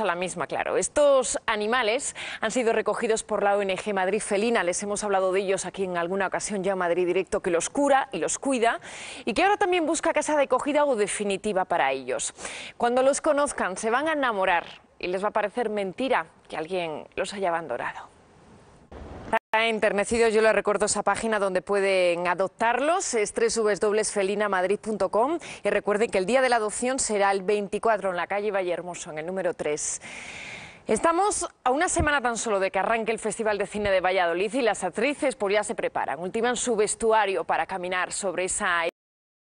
a la misma, claro. Estos animales han sido recogidos por la ONG Madrid Felina. Les hemos hablado de ellos aquí en alguna ocasión ya Madrid Directo, que los cura y los cuida y que ahora también busca casa de acogida o definitiva para ellos. Cuando los conozcan se van a enamorar y les va a parecer mentira que alguien los haya abandonado internecidos, enternecido, yo le recuerdo esa página donde pueden adoptarlos, es www.felinamadrid.com y recuerden que el día de la adopción será el 24 en la calle Vallehermoso, en el número 3. Estamos a una semana tan solo de que arranque el Festival de Cine de Valladolid y las actrices por pues ya se preparan, ultiman su vestuario para caminar sobre esa